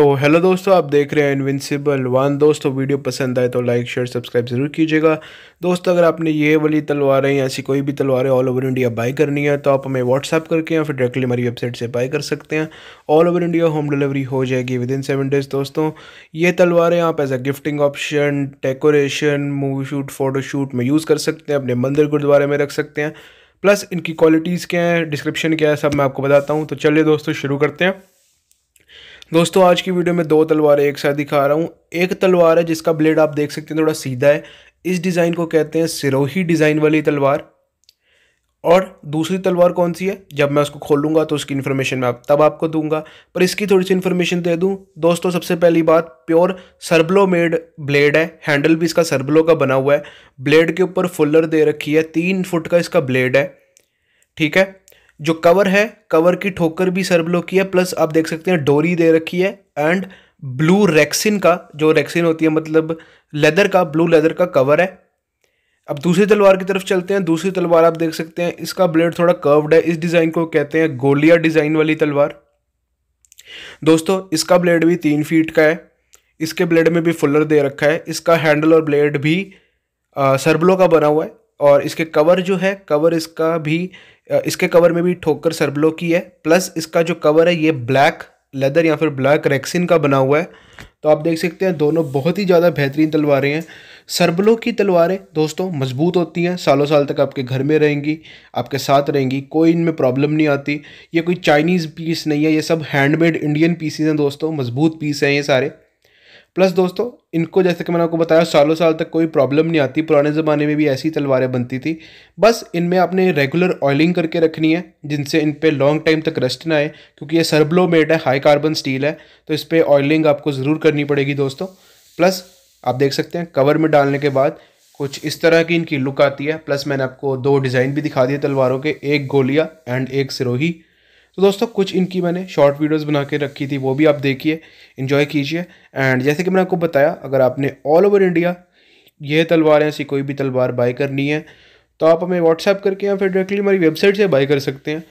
तो हेलो दोस्तों आप देख रहे हैं इनविंसिबल वन दोस्तों वीडियो पसंद आए तो लाइक शेयर सब्सक्राइब ज़रूर कीजिएगा दोस्तों अगर आपने ये वाली तलवारें या ऐसी कोई भी तलवारें ऑल ओवर इंडिया बाई करनी है तो आप हमें व्हाट्सअप करके या फिर डायरेक्टली हमारी वेबसाइट से बाई कर सकते हैं all over India home delivery हो जाएगी विद इन सेवन डेज दोस्तों ये तलवारें आप as a gifting option decoration movie shoot photoshoot में यूज़ कर सकते हैं अपने मंदिर गुरुद्वारे में रख सकते हैं प्लस इनकी क्वालिटीज़ क्या है डिस्क्रिप्शन क्या है सब मैं आपको बताता हूँ तो चलिए दोस्तों शुरू करते हैं दोस्तों आज की वीडियो में दो तलवारें एक साथ दिखा रहा हूँ एक तलवार है जिसका ब्लेड आप देख सकते हैं थोड़ा सीधा है इस डिज़ाइन को कहते हैं सिरोही डिज़ाइन वाली तलवार और दूसरी तलवार कौन सी है जब मैं उसको खोलूँगा तो उसकी इन्फॉर्मेशन मैं आप तब आपको दूंगा पर इसकी थोड़ी सी इन्फॉर्मेशन दे दूँ दोस्तों सबसे पहली बात प्योर सरबलो मेड ब्लेड है हैंडल भी इसका सरबलो का बना हुआ है ब्लेड के ऊपर फुलर दे रखी है तीन फुट का इसका ब्लेड है ठीक है जो कवर है कवर की ठोकर भी सरब्लो की है प्लस आप देख सकते हैं डोरी दे रखी है एंड ब्लू रेक्सिन का जो रेक्सिन होती है मतलब लेदर का ब्लू लेदर का कवर है अब दूसरी तलवार की तरफ चलते हैं दूसरी तलवार आप देख सकते हैं इसका ब्लेड थोड़ा कर्व्ड है इस डिज़ाइन को कहते हैं गोलिया डिज़ाइन वाली तलवार दोस्तों इसका ब्लेड भी तीन फीट का है इसके ब्लेड में भी फुलर दे रखा है इसका हैंडल और ब्लेड भी सरब्लो का बना हुआ है और इसके कवर जो है कवर इसका भी इसके कवर में भी ठोकर सरबलो की है प्लस इसका जो कवर है ये ब्लैक लेदर या फिर ब्लैक रेक्सिन का बना हुआ है तो आप देख सकते हैं दोनों बहुत ही ज़्यादा बेहतरीन तलवारें हैं सरबलों की तलवारें दोस्तों मजबूत होती हैं सालों साल तक आपके घर में रहेंगी आपके साथ रहेंगी कोई इनमें प्रॉब्लम नहीं आती ये कोई चाइनीज़ पीस नहीं है ये सब हैंडमेड इंडियन पीसीज हैं दोस्तों मजबूत पीस हैं ये सारे प्लस दोस्तों इनको जैसे कि मैंने आपको बताया सालों साल तक कोई प्रॉब्लम नहीं आती पुराने ज़माने में भी ऐसी तलवारें बनती थी बस इनमें आपने रेगुलर ऑयलिंग करके रखनी है जिनसे इन पर लॉन्ग टाइम तक रेस्ट ना आए क्योंकि ये सर्बलो मेड है हाई कार्बन स्टील है तो इस पर ऑयलिंग आपको ज़रूर करनी पड़ेगी दोस्तों प्लस आप देख सकते हैं कवर में डालने के बाद कुछ इस तरह की इनकी लुक आती है प्लस मैंने आपको दो डिज़ाइन भी दिखा दिए तलवारों के एक गोलिया एंड एक सिरोही तो दोस्तों कुछ इनकी मैंने शॉर्ट वीडियोस बना के रखी थी वो भी आप देखिए इन्जॉय कीजिए एंड जैसे कि मैंने आपको बताया अगर आपने ऑल ओवर इंडिया ये तलवार ऐसी कोई भी तलवार बाई करनी है तो आप हमें व्हाट्सएप करके या फिर डायरेक्टली हमारी वेबसाइट से बाई कर सकते हैं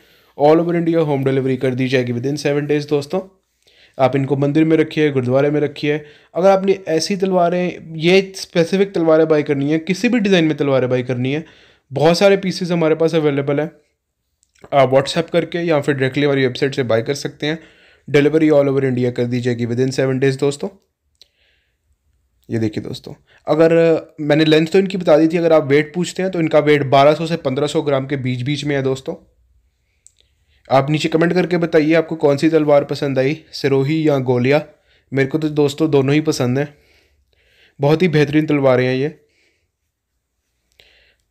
all over India home delivery कर दी जाएगी विद इन सेवन डेज़ दोस्तों आप इनको मंदिर में रखिए गुरुद्वारे में रखिए अगर आपने ऐसी तलवारें ये स्पेसिफिक तलवारें बाई करनी है किसी भी डिज़ाइन में तलवारें बाई करनी है बहुत सारे पीसेस हमारे पास अवेलेबल हैं आप व्हाट्सएप करके या फिर डायरेक्टली हमारी वेबसाइट से बाय कर सकते हैं डिलीवरी ऑल ओवर इंडिया कर दी जाएगी विद इन सेवन डेज़ दोस्तों ये देखिए दोस्तों अगर मैंने लेंथ तो इनकी बता दी थी अगर आप वेट पूछते हैं तो इनका वेट 1200 से 1500 ग्राम के बीच बीच में है दोस्तों आप नीचे कमेंट करके बताइए आपको कौन सी तलवार पसंद आई सिरोही या गोलिया मेरे को तो दोस्तों दोनों ही पसंद हैं बहुत ही बेहतरीन तलवारें हैं ये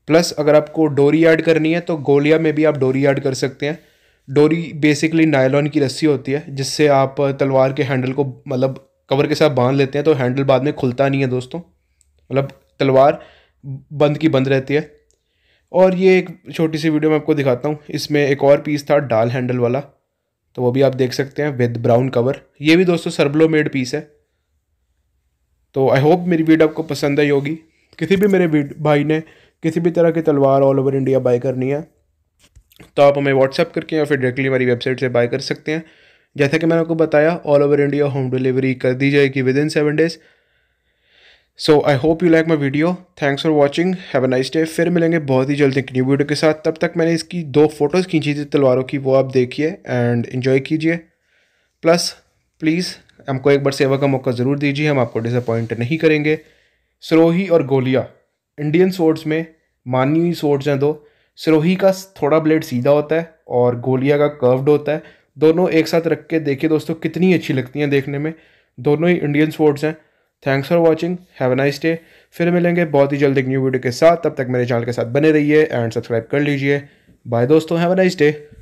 प्लस अगर आपको डोरी ऐड करनी है तो गोलिया में भी आप डोरी ऐड कर सकते हैं डोरी बेसिकली नायलॉन की रस्सी होती है जिससे आप तलवार के हैंडल को मतलब कवर के साथ बांध लेते हैं तो हैंडल बाद में खुलता नहीं है दोस्तों मतलब तलवार बंद की बंद रहती है और ये एक छोटी सी वीडियो मैं आपको दिखाता हूँ इसमें एक और पीस था डाल हैंडल वाला तो वो भी आप देख सकते हैं विद ब्राउन कवर ये भी दोस्तों सर्बलो मेड पीस है तो आई होप मेरी वीडियो आपको पसंद आई होगी किसी भी मेरे भाई ने किसी भी तरह की तलवार ऑल ओवर इंडिया बाई करनी है तो आप हमें व्हाट्सअप करके या फिर डायरेक्टली हमारी वेबसाइट से बाय कर सकते हैं जैसा कि मैंने आपको बताया all over India home delivery कर दी जाएगी within seven days so I hope you like my video thanks for watching have a nice day फिर मिलेंगे बहुत ही जल्दी एक न्यू वीडियो के साथ तब तक मैंने इसकी दो फोटोज़ खींची थी तलवारों की वो आप देखिए एंड इन्जॉय कीजिए प्लस प्लीज़ हमको एक बार सेवा का मौका ज़रूर दीजिए हम आपको डिसअपॉइंट नहीं करेंगे सरोही और गोलिया इंडियन स्वॉर्ड्स में मानी हुई स्वॉर्ड्स हैं दो सिरोही का थोड़ा ब्लेड सीधा होता है और गोलिया का कर्व्ड होता है दोनों एक साथ रख के देखिए दोस्तों कितनी अच्छी लगती हैं देखने में दोनों ही इंडियन स्वॉर्ड्स हैं thanks for watching have a nice day फिर मिलेंगे बहुत ही जल्द एक न्यू वीडियो के साथ तब तक मेरे चैनल के साथ बने रहिए एंड सब्सक्राइब कर लीजिए बाय दोस्तों हैव अ नाइस डे